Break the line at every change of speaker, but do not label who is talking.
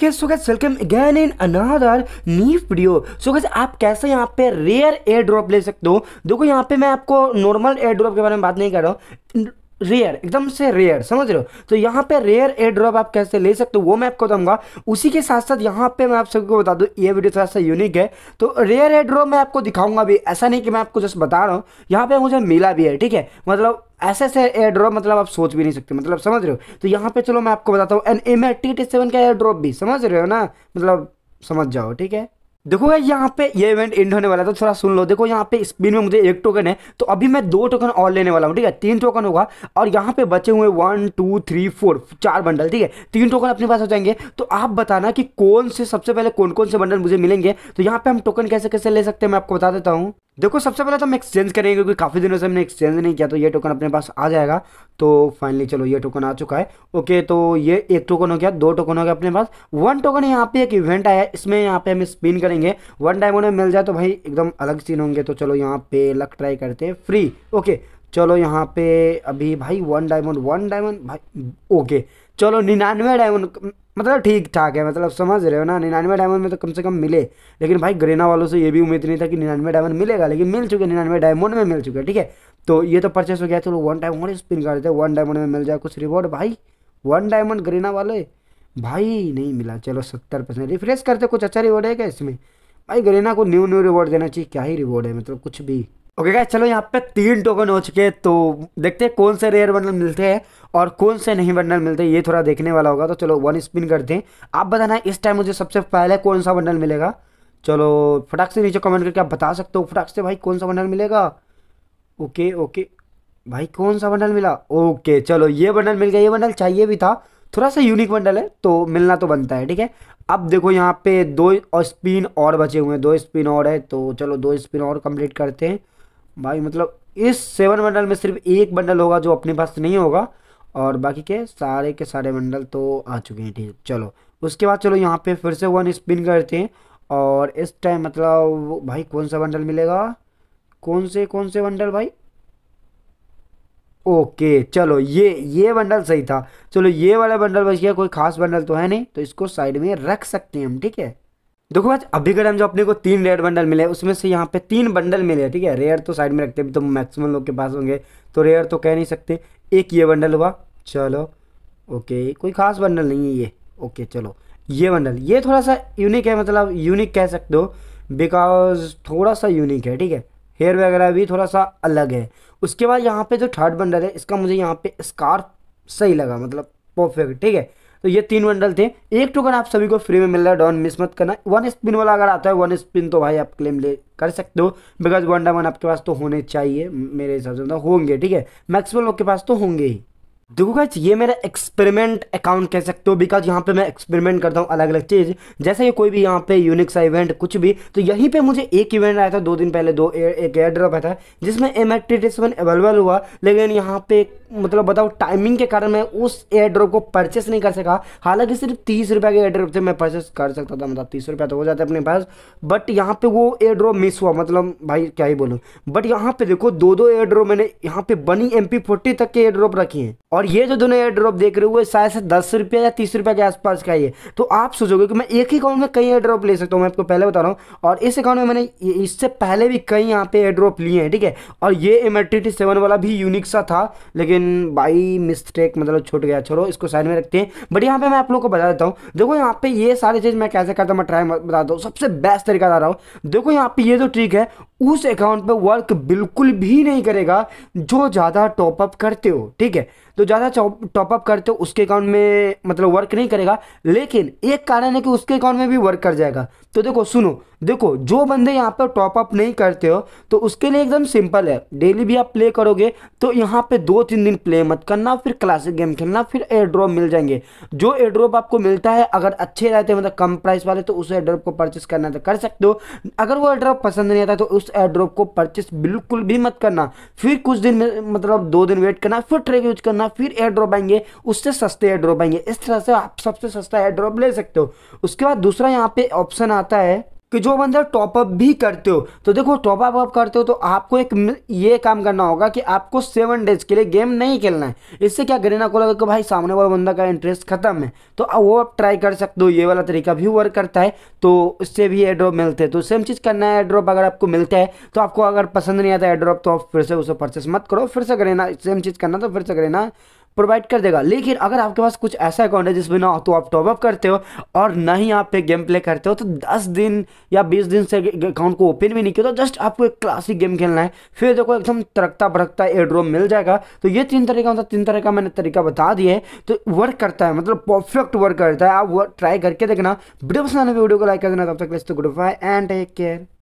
के so welcome again in another नीफ video so आप कैसे यहाँ पे रेयर एयर ड्रॉप ले सकते हो देखो यहाँ पे मैं आपको नॉर्मल एयर ड्रॉप के बारे में बात नहीं कर रहा हूँ रेयर एकदम से रेयर समझ रहे हो तो यहाँ पे रेयर एयर ड्रॉप आप कैसे ले सकते हो वो मैं आपको बताऊंगा उसी के साथ साथ यहाँ पे मैं आप सबको बता दूँ ये वीडियो थोड़ा सा यूनिक है तो रेयर एयर ड्रॉप मैं आपको दिखाऊंगा भी ऐसा नहीं कि मैं आपको जस्ट बता रहा हूँ यहाँ पे मुझे मिला भी है ठीक है मतलब ऐसे ऐसे एयर ड्रॉप मतलब आप सोच भी नहीं सकते मतलब समझ रहे हो तो यहाँ पे चलो मैं आपको बताता हूँ N M T T seven का एयर ड्रॉप भी समझ रहे हो ना मतलब समझ जाओ ठीक है देखो यहाँ पे ये इवेंट एंड होने वाला है तो थोड़ा सुन लो देखो यहाँ पे स्पिन में मुझे एक टोकन है तो अभी मैं दो टोकन और लेने वाला हूँ ठीक है तीन टोकन होगा और यहाँ पे बचे हुए वन टू थ्री फोर चार बंडल ठीक है तीन टोकन अपने पास हो जाएंगे तो आप बताना कि कौन से सबसे पहले कौन कौन से बंडल मुझे मिलेंगे तो यहाँ पे हम टोकन कैसे कैसे ले सकते हैं मैं आपको बता देता हूँ देखो सबसे पहले तो हम एक्सचेंज करेंगे क्योंकि काफ़ी दिनों से हमने एक्सचेंज नहीं किया तो ये टोकन अपने पास आ जाएगा तो फाइनली चलो ये टोकन आ चुका है ओके तो ये एक टोकन हो गया दो टोकन हो गया अपने पास वन टोकन यहाँ पे एक इवेंट आया इसमें यहाँ पे हम स्पिन करेंगे वन डायमंड में मिल जाए तो भाई एकदम अलग सीन होंगे तो चलो यहाँ पे लक ट्राई करते हैं फ्री ओके चलो यहाँ पे अभी भाई वन डायमंड वन डायमंड भाई ओके चलो निन्यानवे डायमंड मतलब ठीक ठाक है मतलब समझ रहे हो ना निन्यानवे डायमंड में तो कम से कम मिले लेकिन भाई ग्रेना वालों से ये भी उम्मीद नहीं था कि निन्यानवे डायमंड मिलेगा लेकिन मिल चुके निन्यानवे डायमंड में मिल चुके हैं ठीक है तो ये तो परचेस हो गया चलो वन टाइम और स्पिन कर देते वन डायमंड में मिल जाए कुछ रिवॉर्ड भाई वन डायमंड ग्रेना वाले भाई नहीं मिला चलो सत्तर परसेंट रिफ्रेश करते कुछ अच्छा रिवॉर्ड है क्या इसमें भाई ग्रेना को न्यू न्यू रिवॉर्ड देना चाहिए क्या ही रिवॉर्ड है मतलब कुछ भी ओके okay, चलो यहाँ पे तीन टोकन हो चुके तो देखते हैं कौन से रेयर बंडल मिलते हैं और कौन से नहीं बंडल मिलते हैं ये थोड़ा देखने वाला होगा तो चलो वन स्पिन करते हैं आप बताना इस टाइम मुझे सबसे पहले कौन सा बंडल मिलेगा चलो फटाक से नीचे कमेंट करके आप बता सकते हो फटाक से भाई कौन सा बंडल मिलेगा ओके ओके भाई कौन सा बंडल मिला ओके चलो ये बंडल मिल गया ये बंडल चाहिए भी था थोड़ा सा यूनिक बंडल है तो मिलना तो बनता है ठीक है अब देखो यहाँ पे दो स्पिन और बचे हुए हैं दो स्पिन और है तो चलो दो स्पिन और कम्प्लीट करते हैं भाई मतलब इस सेवन बंडल में सिर्फ एक बंडल होगा जो अपने पास नहीं होगा और बाकी के सारे के सारे बंडल तो आ चुके हैं ठीक चलो उसके बाद चलो यहाँ पे फिर से वन स्पिन करते हैं और इस टाइम मतलब भाई कौन सा बंडल मिलेगा कौन से कौन से बंडल भाई ओके चलो ये ये बंडल सही था चलो ये वाला बंडल बच गया कोई खास बंडल तो है नहीं तो इसको साइड में रख सकते हैं हम ठीक है देखो आज अभी अगर हम जो अपने को तीन रेयर बंडल मिले उसमें से यहाँ पे तीन बंडल मिले ठीक है रेयर तो साइड में रखते हैं तो मैक्सिमम लोग के पास होंगे तो रेयर तो कह नहीं सकते एक ये बंडल हुआ चलो ओके कोई खास बंडल नहीं है ये ओके चलो ये बंडल ये थोड़ा सा यूनिक है मतलब यूनिक कह सकते हो बिकॉज थोड़ा सा यूनिक है ठीक है हेयर वगैरह भी थोड़ा सा अलग है उसके बाद यहाँ पे जो थर्ड बंडल है इसका मुझे यहाँ पे स्कार्फ सही लगा मतलब परफेक्ट ठीक है तो ये तीन बंडल थे एक टोकन आप सभी को फ्री में मिल रहा है डॉन मिस मत करना वन स्पिन वाला अगर आता है वन स्पिन तो भाई आप क्लेम ले कर सकते हो बिकॉज वन वन आपके पास तो होने चाहिए मेरे हिसाब से तो होंगे ठीक है मैक्सिमम लोग के पास तो होंगे ही देखो गाइज ये मेरा एक्सपेरिमेंट अकाउंट कह सकते हो बिकॉज यहाँ पे मैं एक्सपेरिमेंट करता हूँ अलग अलग चीज़ जैसे कि कोई भी यहाँ पे यूनिक सा इवेंट कुछ भी तो यहीं पे मुझे एक इवेंट आया था दो दिन पहले दो ए, एक एयर ड्रॉप आया था जिसमें M eight T seven available हुआ लेकिन यहाँ पे मतलब बताओ टाइमिंग के कारण मैं उस एयर ड्रॉप को परचेस नहीं कर सका हालांकि सिर्फ तीस रुपये के एयर ड्रॉप से मैं परचेस कर सकता था मतलब तीस रुपया तो हो जाता अपने पास बट यहाँ पे वो एयर ड्रॉप मिस हुआ मतलब भाई क्या ही बोलूँ बट यहाँ पे देखो दो दो एयर ड्रॉप मैंने यहाँ पे बनी एम पी फोर्टी तक के एयर ड्रॉप रखी हैं और ये जो दोनों एयर ड्रॉप देख रहे हो शायद से दस रुपये या तीस रुपये के आसपास का ये तो आप सोचोगे कि मैं एक ही अकाउंट में कई एयर ड्रॉप ले सकता हूँ मैं आपको पहले बता रहा हूँ और इस अकाउंट में मैंने इससे पहले भी कई यहाँ पे एयर ड्रॉप लिए हैं ठीक है और ये एम सेवन वाला भी यूनिक सा था लेकिन बाई मिस्टेक मतलब छूट गया छोड़ो इसको साइड में रखते हैं बट यहाँ पर मैं आप लोग को बता देता हूँ देखो यहाँ पे ये सारी चीज़ मैं कैसे करता हूँ मैं ट्राई बता दूँ सबसे बेस्ट तरीका बता रहा हूँ देखो यहाँ पे ये जो ट्रिक है उस अकाउंट पे वर्क बिल्कुल भी नहीं करेगा जो ज़्यादा टॉपअप करते हो ठीक है तो ज़्यादा टॉपअप करते हो उसके अकाउंट में मतलब वर्क नहीं करेगा लेकिन एक कारण है कि उसके अकाउंट में भी वर्क कर जाएगा तो देखो सुनो देखो जो बंदे यहाँ पर टॉपअप नहीं करते हो तो उसके लिए एकदम सिंपल है डेली भी आप प्ले करोगे तो यहाँ पे दो तीन दिन प्ले मत करना फिर क्लासिक गेम खेलना फिर एयड्रॉप मिल जाएंगे जो एयरड्रॉप आपको मिलता है अगर अच्छे रहते हैं मतलब कम प्राइस वाले तो उस एयर ड्रॉप को परचेस करना तो कर सकते हो अगर वो एयर ड्रॉप पसंद नहीं आता तो उस एड्रॉप को परचेस बिल्कुल भी मत करना फिर कुछ दिन में मतलब दो दिन वेट करना फिर ट्रेक यूज करना फिर एड्रॉप आएंगे उससे सस्ते एड्रॉप आएंगे इस तरह से आप सबसे सस्ता एड्रॉप ले सकते हो उसके बाद दूसरा यहाँ पे ऑप्शन आता है कि जो बंदा टॉपअप भी करते हो तो देखो टॉपअप आप करते हो तो आपको एक ये काम करना होगा कि आपको सेवन डेज के लिए गेम नहीं खेलना है इससे क्या गरीना को लगेगा भाई सामने वाला बंदा का इंटरेस्ट खत्म है तो वो आप ट्राई कर सकते हो ये वाला तरीका भी वर्क करता है तो उससे भी एड्रॉप मिलते हैं तो सेम चीज़ करना है एड्रॉप अगर आपको मिलता है तो आपको अगर पसंद नहीं आता एड्रॉप तो आप फिर से उसे परचेस मत करो फिर से गरीना सेम चीज़ करना तो फिर से गरीना प्रोवाइड कर देगा लेकिन अगर आपके पास कुछ ऐसा अकाउंट है जिसमें ना तो आप टॉपअप करते हो और ना ही आप पे गेम प्ले करते हो तो दस दिन या बीस दिन से अकाउंट को ओपन भी नहीं किया तो जस्ट आपको एक क्लासिक गेम खेलना है फिर देखो एकदम तरकता भड़कता एड्रोम मिल जाएगा तो ये तीन तरीका होता मतलब तीन तरह का मैंने तरीका बता दिया है तो वर्क करता है मतलब परफेक्ट वर्क करता है आप ट्राई करके देखना वीडियो पसंद आने वीडियो को लाइक कर देना तब तक goodbye and take care